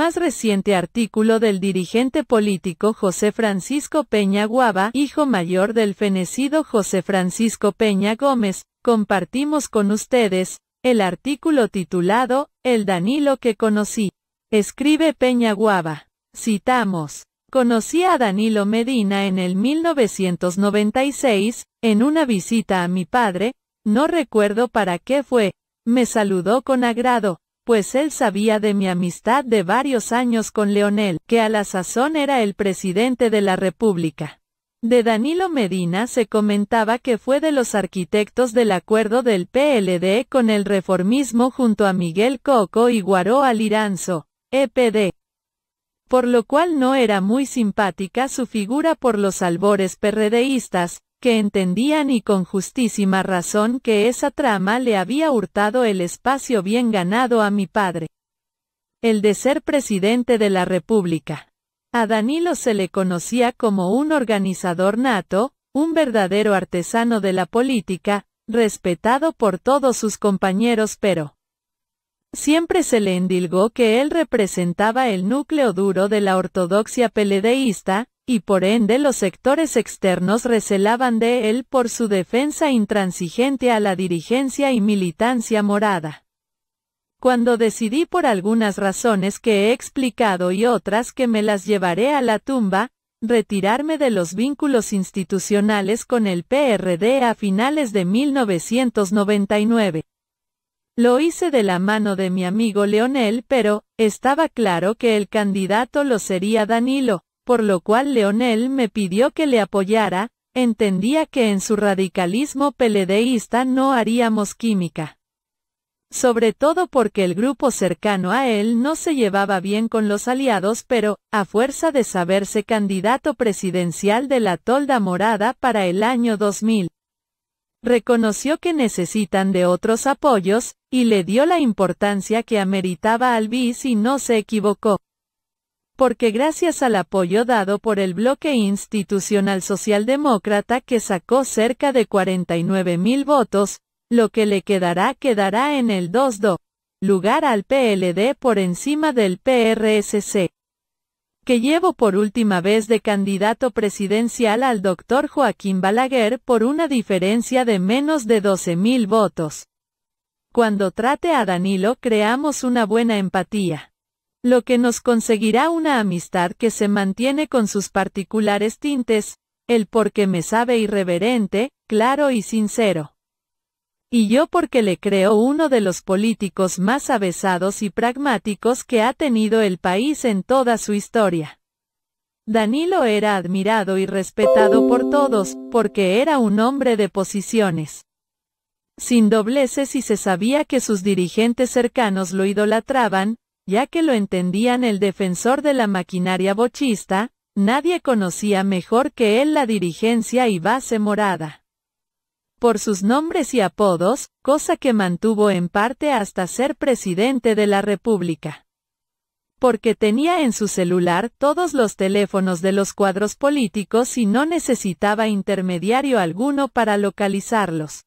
más reciente artículo del dirigente político José Francisco Peña Guava, hijo mayor del fenecido José Francisco Peña Gómez, compartimos con ustedes, el artículo titulado, El Danilo que conocí. Escribe Peña Guava. Citamos. Conocí a Danilo Medina en el 1996, en una visita a mi padre, no recuerdo para qué fue, me saludó con agrado, pues él sabía de mi amistad de varios años con Leonel, que a la sazón era el presidente de la República. De Danilo Medina se comentaba que fue de los arquitectos del acuerdo del PLD con el reformismo junto a Miguel Coco y Guaró Aliranzo, EPD. Por lo cual no era muy simpática su figura por los albores perredeístas, que entendían y con justísima razón que esa trama le había hurtado el espacio bien ganado a mi padre. El de ser presidente de la República. A Danilo se le conocía como un organizador nato, un verdadero artesano de la política, respetado por todos sus compañeros pero siempre se le endilgó que él representaba el núcleo duro de la ortodoxia peledeísta, y por ende los sectores externos recelaban de él por su defensa intransigente a la dirigencia y militancia morada. Cuando decidí por algunas razones que he explicado y otras que me las llevaré a la tumba, retirarme de los vínculos institucionales con el PRD a finales de 1999. Lo hice de la mano de mi amigo Leonel, pero estaba claro que el candidato lo sería Danilo, por lo cual Leonel me pidió que le apoyara, entendía que en su radicalismo peledeísta no haríamos química. Sobre todo porque el grupo cercano a él no se llevaba bien con los aliados pero, a fuerza de saberse candidato presidencial de la tolda morada para el año 2000, reconoció que necesitan de otros apoyos, y le dio la importancia que ameritaba al y no se equivocó porque gracias al apoyo dado por el bloque institucional socialdemócrata que sacó cerca de 49 mil votos, lo que le quedará quedará en el 2 do lugar al PLD por encima del PRSC que llevo por última vez de candidato presidencial al doctor Joaquín Balaguer por una diferencia de menos de 12.000 votos. Cuando trate a Danilo creamos una buena empatía lo que nos conseguirá una amistad que se mantiene con sus particulares tintes, el porque me sabe irreverente, claro y sincero. Y yo porque le creo uno de los políticos más avesados y pragmáticos que ha tenido el país en toda su historia. Danilo era admirado y respetado por todos, porque era un hombre de posiciones sin dobleces y se sabía que sus dirigentes cercanos lo idolatraban, ya que lo entendían el defensor de la maquinaria bochista, nadie conocía mejor que él la dirigencia y base morada. Por sus nombres y apodos, cosa que mantuvo en parte hasta ser presidente de la República. Porque tenía en su celular todos los teléfonos de los cuadros políticos y no necesitaba intermediario alguno para localizarlos.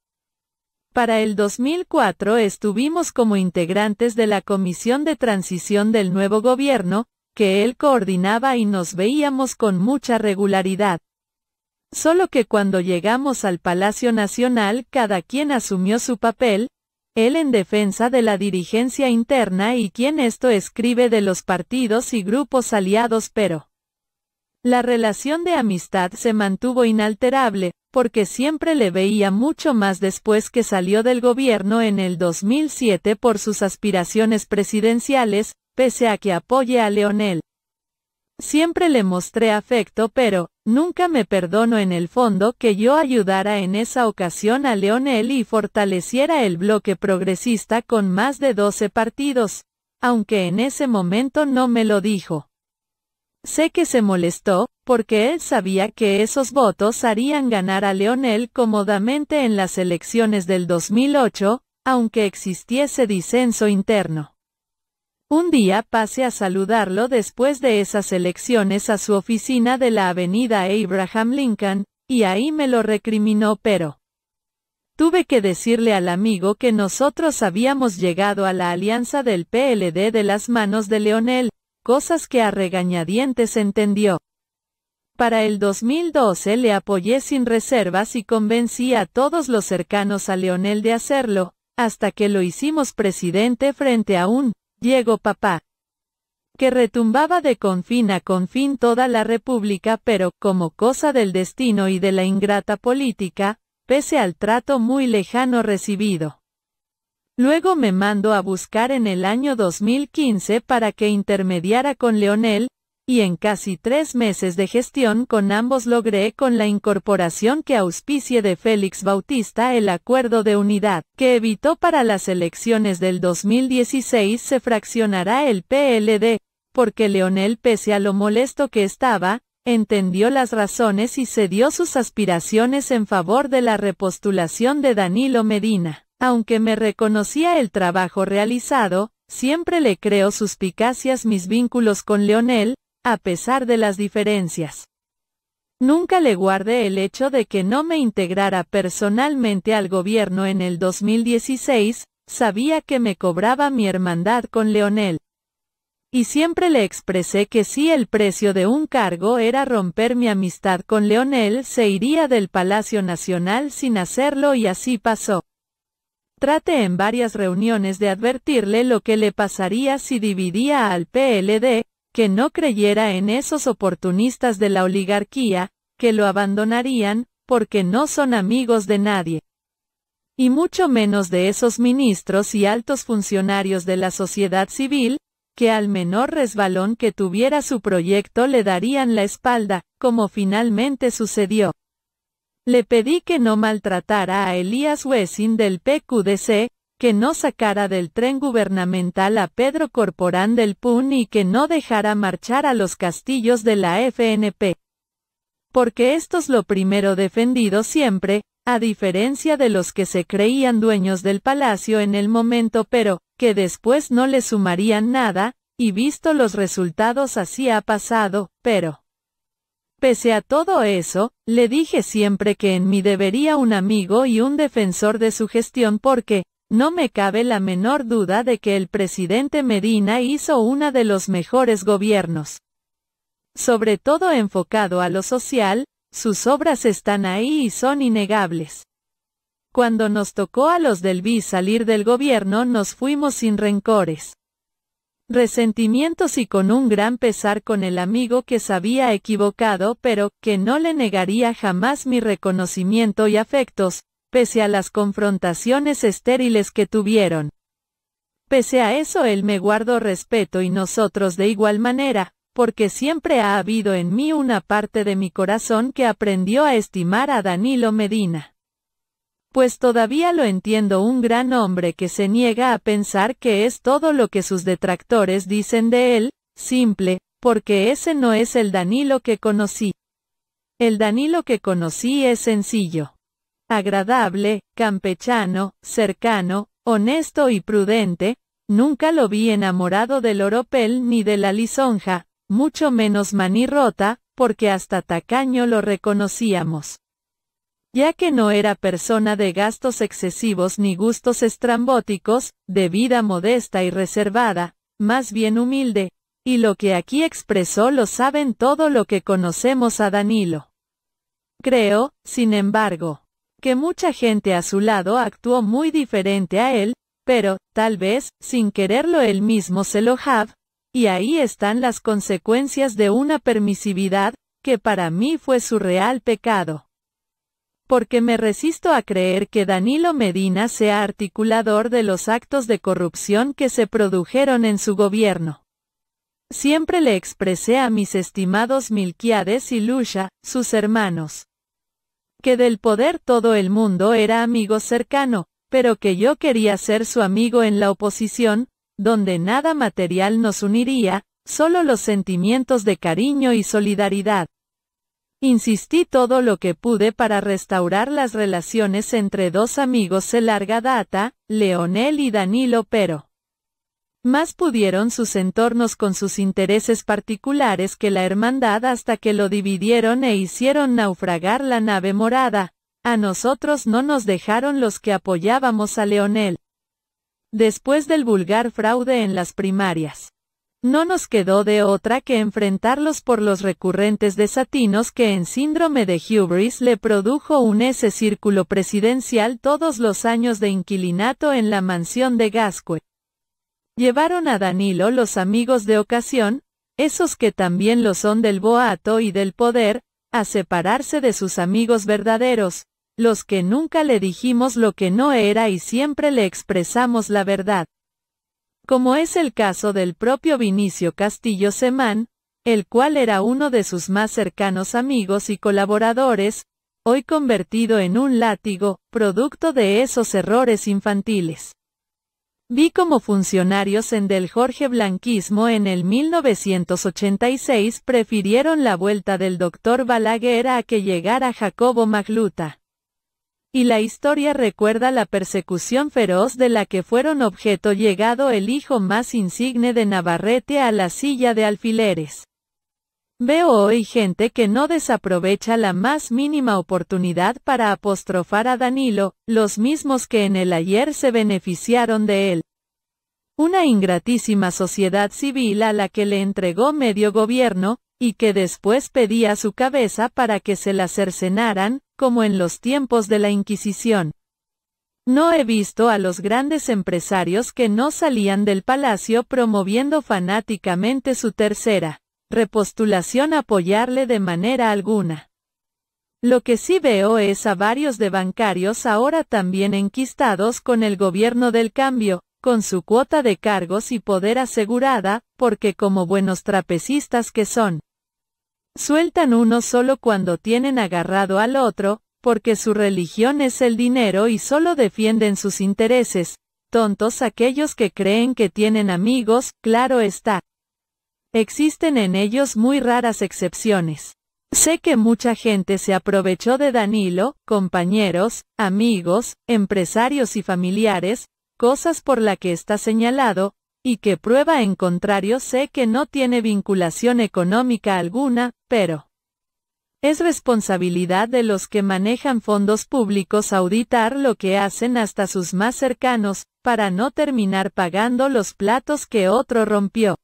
Para el 2004 estuvimos como integrantes de la Comisión de Transición del nuevo gobierno, que él coordinaba y nos veíamos con mucha regularidad. Solo que cuando llegamos al Palacio Nacional cada quien asumió su papel, él en defensa de la dirigencia interna y quien esto escribe de los partidos y grupos aliados pero la relación de amistad se mantuvo inalterable, porque siempre le veía mucho más después que salió del gobierno en el 2007 por sus aspiraciones presidenciales, pese a que apoye a Leonel. Siempre le mostré afecto pero, nunca me perdono en el fondo que yo ayudara en esa ocasión a Leonel y fortaleciera el bloque progresista con más de 12 partidos, aunque en ese momento no me lo dijo. Sé que se molestó, porque él sabía que esos votos harían ganar a Leonel cómodamente en las elecciones del 2008, aunque existiese disenso interno. Un día pasé a saludarlo después de esas elecciones a su oficina de la avenida Abraham Lincoln, y ahí me lo recriminó pero... Tuve que decirle al amigo que nosotros habíamos llegado a la alianza del PLD de las manos de Leonel, cosas que a regañadientes entendió. Para el 2012 le apoyé sin reservas y convencí a todos los cercanos a Leonel de hacerlo, hasta que lo hicimos presidente frente a un Diego Papá, que retumbaba de confín a confín toda la República, pero, como cosa del destino y de la ingrata política, pese al trato muy lejano recibido. Luego me mandó a buscar en el año 2015 para que intermediara con Leonel, y en casi tres meses de gestión con ambos logré con la incorporación que auspicie de Félix Bautista el acuerdo de unidad, que evitó para las elecciones del 2016 se fraccionará el PLD, porque Leonel pese a lo molesto que estaba, entendió las razones y cedió sus aspiraciones en favor de la repostulación de Danilo Medina. Aunque me reconocía el trabajo realizado, siempre le creo suspicacias mis vínculos con Leonel, a pesar de las diferencias. Nunca le guardé el hecho de que no me integrara personalmente al gobierno en el 2016, sabía que me cobraba mi hermandad con Leonel. Y siempre le expresé que si el precio de un cargo era romper mi amistad con Leonel, se iría del Palacio Nacional sin hacerlo y así pasó trate en varias reuniones de advertirle lo que le pasaría si dividía al PLD, que no creyera en esos oportunistas de la oligarquía, que lo abandonarían, porque no son amigos de nadie. Y mucho menos de esos ministros y altos funcionarios de la sociedad civil, que al menor resbalón que tuviera su proyecto le darían la espalda, como finalmente sucedió le pedí que no maltratara a Elías Wessing del PQDC, que no sacara del tren gubernamental a Pedro Corporán del PUN y que no dejara marchar a los castillos de la FNP. Porque estos lo primero defendido siempre, a diferencia de los que se creían dueños del palacio en el momento pero, que después no le sumarían nada, y visto los resultados así ha pasado, pero... Pese a todo eso, le dije siempre que en mí debería un amigo y un defensor de su gestión porque, no me cabe la menor duda de que el presidente Medina hizo una de los mejores gobiernos. Sobre todo enfocado a lo social, sus obras están ahí y son innegables. Cuando nos tocó a los del BI salir del gobierno nos fuimos sin rencores resentimientos y con un gran pesar con el amigo que se había equivocado pero que no le negaría jamás mi reconocimiento y afectos, pese a las confrontaciones estériles que tuvieron. Pese a eso él me guardó respeto y nosotros de igual manera, porque siempre ha habido en mí una parte de mi corazón que aprendió a estimar a Danilo Medina pues todavía lo entiendo un gran hombre que se niega a pensar que es todo lo que sus detractores dicen de él, simple, porque ese no es el Danilo que conocí. El Danilo que conocí es sencillo, agradable, campechano, cercano, honesto y prudente, nunca lo vi enamorado del oropel ni de la lisonja, mucho menos manirrota, porque hasta tacaño lo reconocíamos ya que no era persona de gastos excesivos ni gustos estrambóticos, de vida modesta y reservada, más bien humilde, y lo que aquí expresó lo saben todo lo que conocemos a Danilo. Creo, sin embargo, que mucha gente a su lado actuó muy diferente a él, pero, tal vez, sin quererlo él mismo se lo jab, y ahí están las consecuencias de una permisividad, que para mí fue su real pecado porque me resisto a creer que Danilo Medina sea articulador de los actos de corrupción que se produjeron en su gobierno. Siempre le expresé a mis estimados Milquiades y Lusha, sus hermanos, que del poder todo el mundo era amigo cercano, pero que yo quería ser su amigo en la oposición, donde nada material nos uniría, solo los sentimientos de cariño y solidaridad. Insistí todo lo que pude para restaurar las relaciones entre dos amigos de larga data, Leonel y Danilo, pero más pudieron sus entornos con sus intereses particulares que la hermandad hasta que lo dividieron e hicieron naufragar la nave morada. A nosotros no nos dejaron los que apoyábamos a Leonel. Después del vulgar fraude en las primarias, no nos quedó de otra que enfrentarlos por los recurrentes desatinos que en síndrome de hubris le produjo un ese círculo presidencial todos los años de inquilinato en la mansión de Gascue. Llevaron a Danilo los amigos de ocasión, esos que también lo son del boato y del poder, a separarse de sus amigos verdaderos, los que nunca le dijimos lo que no era y siempre le expresamos la verdad como es el caso del propio Vinicio Castillo Semán, el cual era uno de sus más cercanos amigos y colaboradores, hoy convertido en un látigo, producto de esos errores infantiles. Vi como funcionarios en del Jorge Blanquismo en el 1986 prefirieron la vuelta del doctor Balaguer a que llegara Jacobo Magluta y la historia recuerda la persecución feroz de la que fueron objeto llegado el hijo más insigne de Navarrete a la silla de alfileres. Veo hoy gente que no desaprovecha la más mínima oportunidad para apostrofar a Danilo, los mismos que en el ayer se beneficiaron de él. Una ingratísima sociedad civil a la que le entregó medio gobierno, y que después pedía su cabeza para que se la cercenaran, como en los tiempos de la Inquisición. No he visto a los grandes empresarios que no salían del palacio promoviendo fanáticamente su tercera repostulación apoyarle de manera alguna. Lo que sí veo es a varios de bancarios ahora también enquistados con el gobierno del cambio, con su cuota de cargos y poder asegurada, porque como buenos trapecistas que son, Sueltan uno solo cuando tienen agarrado al otro, porque su religión es el dinero y solo defienden sus intereses, tontos aquellos que creen que tienen amigos, claro está. Existen en ellos muy raras excepciones. Sé que mucha gente se aprovechó de Danilo, compañeros, amigos, empresarios y familiares, cosas por la que está señalado, y que prueba en contrario sé que no tiene vinculación económica alguna, pero es responsabilidad de los que manejan fondos públicos auditar lo que hacen hasta sus más cercanos, para no terminar pagando los platos que otro rompió.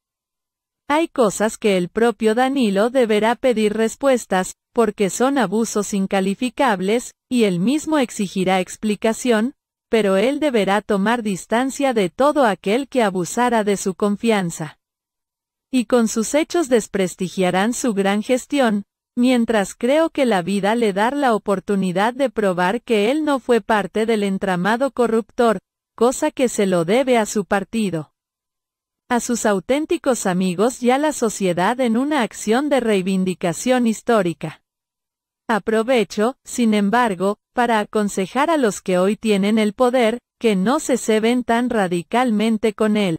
Hay cosas que el propio Danilo deberá pedir respuestas, porque son abusos incalificables, y él mismo exigirá explicación, pero él deberá tomar distancia de todo aquel que abusara de su confianza. Y con sus hechos desprestigiarán su gran gestión, mientras creo que la vida le dar la oportunidad de probar que él no fue parte del entramado corruptor, cosa que se lo debe a su partido. A sus auténticos amigos y a la sociedad en una acción de reivindicación histórica. Aprovecho, sin embargo, para aconsejar a los que hoy tienen el poder, que no se ceben tan radicalmente con él.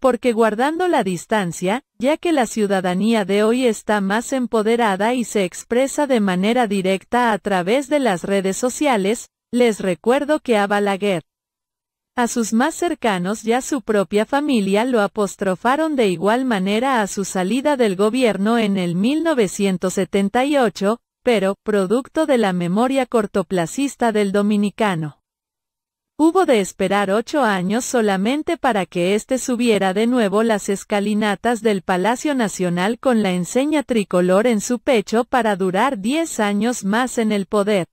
Porque guardando la distancia, ya que la ciudadanía de hoy está más empoderada y se expresa de manera directa a través de las redes sociales, les recuerdo que a Balaguer, a sus más cercanos y a su propia familia lo apostrofaron de igual manera a su salida del gobierno en el 1978, pero producto de la memoria cortoplacista del dominicano. Hubo de esperar ocho años solamente para que éste subiera de nuevo las escalinatas del Palacio Nacional con la enseña tricolor en su pecho para durar diez años más en el poder.